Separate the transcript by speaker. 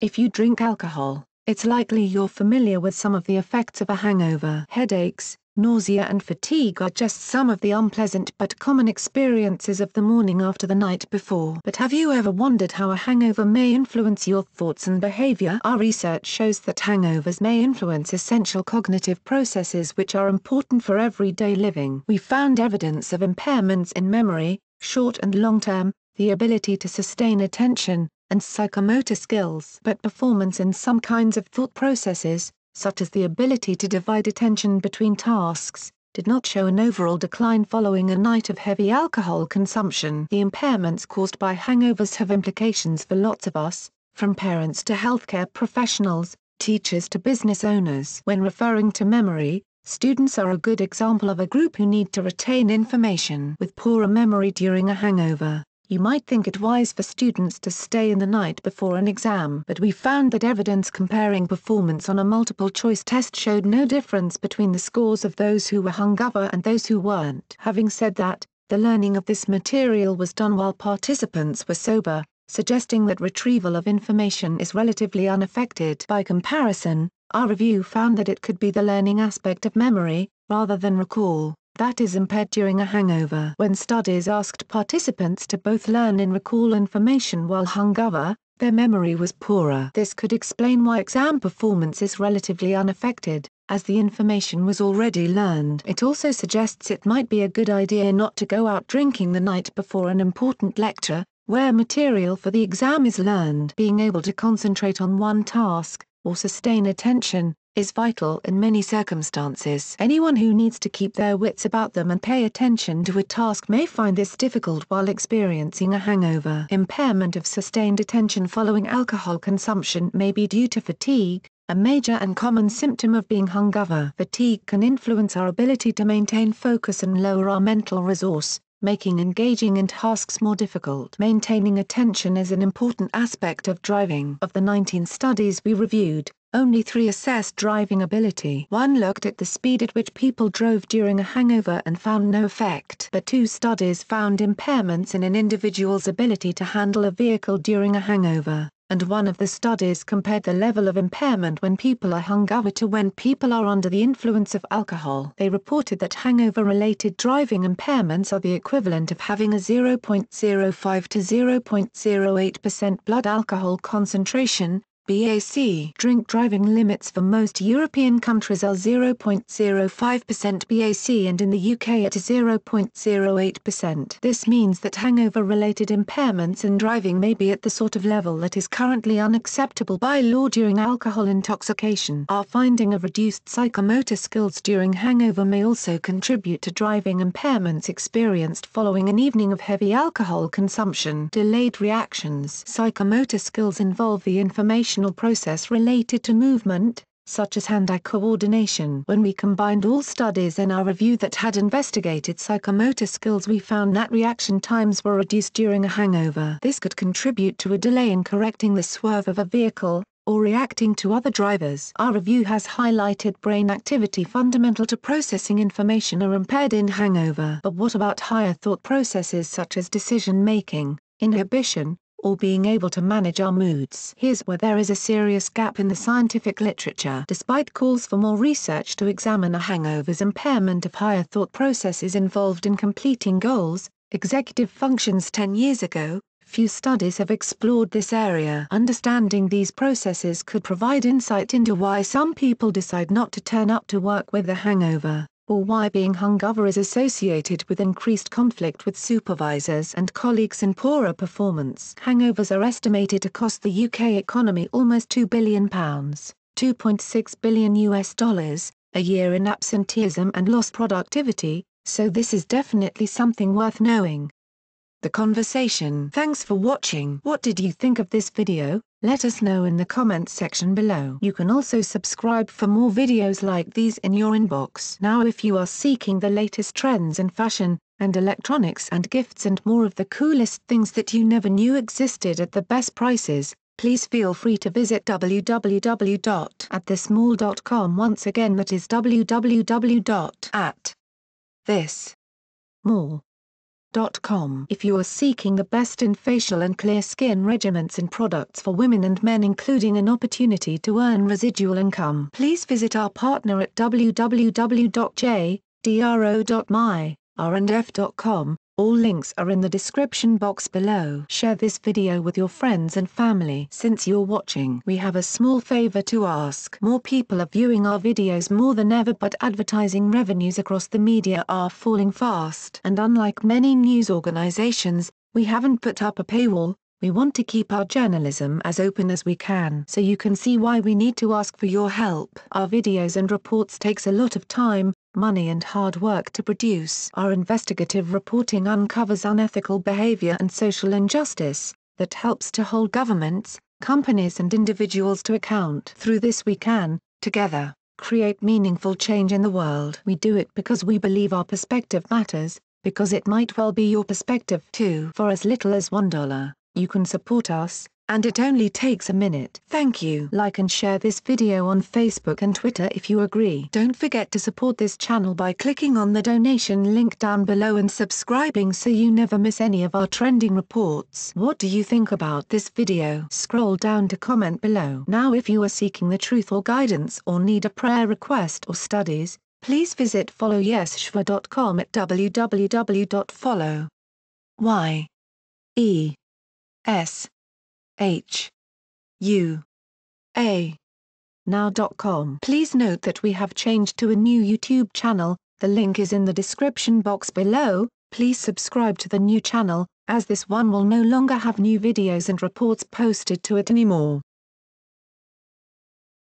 Speaker 1: if you drink alcohol, it's likely you're familiar with some of the effects of a hangover. headaches, nausea and fatigue are just some of the unpleasant but common experiences of the morning after the night before. But have you ever wondered how a hangover may influence your thoughts and behavior? Our research shows that hangovers may influence essential cognitive processes which are important for everyday living. We found evidence of impairments in memory, short and long term, the ability to sustain attention, and psychomotor skills but performance in some kinds of thought processes, such as the ability to divide attention between tasks, did not show an overall decline following a night of heavy alcohol consumption. The impairments caused by hangovers have implications for lots of us, from parents to healthcare professionals, teachers to business owners. When referring to memory, students are a good example of a group who need to retain information with poorer memory during a hangover you might think it wise for students to stay in the night before an exam but we found that evidence comparing performance on a multiple-choice test showed no difference between the scores of those who were hungover and those who weren't. having said that, the learning of this material was done while participants were sober, suggesting that retrieval of information is relatively unaffected by comparison, our review found that it could be the learning aspect of memory, rather than recall, that is impaired during a hangover. When studies asked participants to both learn and recall information while hungover, their memory was poorer. This could explain why exam performance is relatively unaffected, as the information was already learned. It also suggests it might be a good idea not to go out drinking the night before an important lecture, where material for the exam is learned. Being able to concentrate on one task, or sustain attention, is vital in many circumstances. Anyone who needs to keep their wits about them and pay attention to a task may find this difficult while experiencing a hangover. Impairment of sustained attention following alcohol consumption may be due to fatigue, a major and common symptom of being hungover. Fatigue can influence our ability to maintain focus and lower our mental resource, making engaging in tasks more difficult. Maintaining attention is an important aspect of driving. Of the 19 studies we reviewed, only three assessed driving ability. one looked at the speed at which people drove during a hangover and found no effect but two studies found impairments in an individual's ability to handle a vehicle during a hangover, and one of the studies compared the level of impairment when people are hungover to when people are under the influence of alcohol. They reported that hangover-related driving impairments are the equivalent of having a 0.05 to 0.08% blood alcohol concentration, BAC drink driving limits for most European countries are 0.05% BAC and in the UK it is 0.08%. This means that hangover-related impairments in driving may be at the sort of level that is currently unacceptable by law during alcohol intoxication. Our finding of reduced psychomotor skills during hangover may also contribute to driving impairments experienced following an evening of heavy alcohol consumption. Delayed reactions Psychomotor skills involve the information process related to movement, such as hand-eye coordination. when we combined all studies in our review that had investigated psychomotor skills we found that reaction times were reduced during a hangover. this could contribute to a delay in correcting the swerve of a vehicle, or reacting to other drivers. Our review has highlighted brain activity fundamental to processing information are impaired in hangover. But what about higher thought processes such as decision making, inhibition, or being able to manage our moods. Here's where there is a serious gap in the scientific literature. Despite calls for more research to examine a hangover's impairment of higher thought processes involved in completing goals, executive functions 10 years ago, few studies have explored this area. Understanding these processes could provide insight into why some people decide not to turn up to work with a hangover or why being hungover is associated with increased conflict with supervisors and colleagues and poorer performance. Hangovers are estimated to cost the UK economy almost £2 billion, 2.6 billion US dollars, a year in absenteeism and lost productivity, so this is definitely something worth knowing. The Conversation. Thanks for watching. What did you think of this video? Let us know in the comments section below. You can also subscribe for more videos like these in your inbox. Now if you are seeking the latest trends in fashion, and electronics and gifts and more of the coolest things that you never knew existed at the best prices, please feel free to visit www.atthismall.com once again that is www.atthismall.com facialworks.com. If you are seeking the best in facial and clear skin regimens and products for women and men including an opportunity to earn residual income, please visit our partner at www.j.dro.my rnf.com all links are in the description box below. Share this video with your friends and family. Since you're watching, we have a small favor to ask. More people are viewing our videos more than ever but advertising revenues across the media are falling fast. And unlike many news organizations, we haven't put up a paywall, we want to keep our journalism as open as we can so you can see why we need to ask for your help. Our videos and reports takes a lot of time, money and hard work to produce. Our investigative reporting uncovers unethical behavior and social injustice that helps to hold governments, companies and individuals to account. Through this we can, together, create meaningful change in the world. We do it because we believe our perspective matters, because it might well be your perspective too. For as little as $1 you can support us, and it only takes a minute. Thank you. Like and share this video on Facebook and Twitter if you agree. Don't forget to support this channel by clicking on the donation link down below and subscribing so you never miss any of our trending reports. What do you think about this video? Scroll down to comment below. Now if you are seeking the truth or guidance or need a prayer request or studies, please visit followyeshva.com at www.follow. S. H. U. A. Now.com. Please note that we have changed to a new YouTube channel, the link is in the description box below, please subscribe to the new channel, as this one will no longer have new videos and reports posted to it anymore.